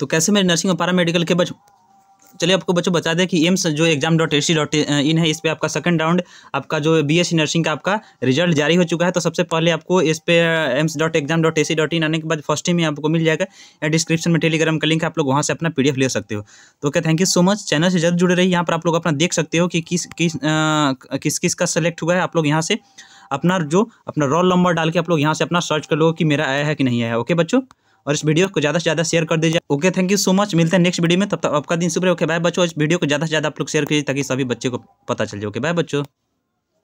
तो कैसे मैं नर्सिंग और पारा मेडिकल के बच चलिए आपको बच्चों बता दें कि एम्स जो exam dot A C dot in है इस पर आपका सेकंड राउंड आपका जो बी एस नर्सिंग का आपका रिजल्ट जारी हो चुका है तो सबसे पहले आपको इस पे AIIMS dot exam dot A C dot in आने के बाद फर्स्ट टीम में आपको मिल जाएगा या डिस्क्रिप्शन में टेलीग्राम का लिंक आप लोग वहाँ से अपना पी ले सकते हो तो okay thank you so much channel से जरूर जुड़े रही यहाँ पर आप लोग अपना देख सकते हो कि किस किस आ, किस किस का सेलेक्ट हुआ है आप लोग यहाँ से अपना जो अपना रोल नंबर डाल के आप लोग यहाँ से अपना सर्च कर लो कि मेरा आया है कि नहीं आया ओके बच्चों और इस वीडियो को ज़्यादा से ज़्यादा शेयर कर दीजिए okay thank you so much मिलते हैं नेक्स्ट वीडियो में तब तक आपका दिन सुबह ओके बाय बच्चों इस वीडियो को ज़्यादा से ज़्यादा आप लोग शेयर कीजिए ताकि सभी बच्चे को पता चल जाए ओके बाय बच्चों